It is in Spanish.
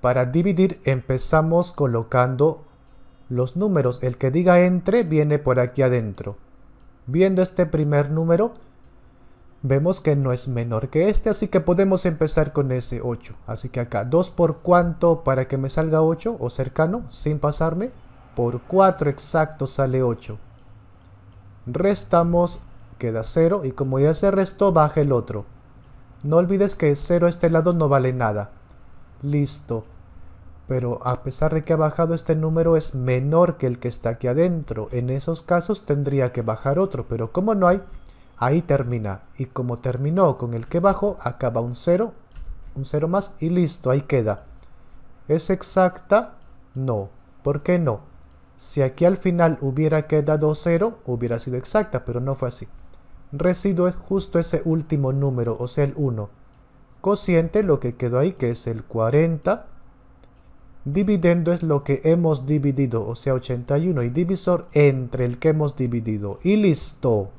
Para dividir empezamos colocando los números. El que diga entre viene por aquí adentro. Viendo este primer número, vemos que no es menor que este, así que podemos empezar con ese 8. Así que acá 2 por cuánto para que me salga 8 o cercano, sin pasarme. Por 4 exacto sale 8. Restamos, queda 0 y como ya se restó, baja el otro. No olvides que 0 a este lado no vale nada listo. Pero a pesar de que ha bajado este número es menor que el que está aquí adentro. En esos casos tendría que bajar otro, pero como no hay, ahí termina. Y como terminó con el que bajó, acaba un 0, un 0 más y listo, ahí queda. ¿Es exacta? No. ¿Por qué no? Si aquí al final hubiera quedado 0, hubiera sido exacta, pero no fue así. Residuo es justo ese último número, o sea el 1 cociente lo que quedó ahí, que es el 40. Dividendo es lo que hemos dividido, o sea 81. Y divisor entre el que hemos dividido. Y listo.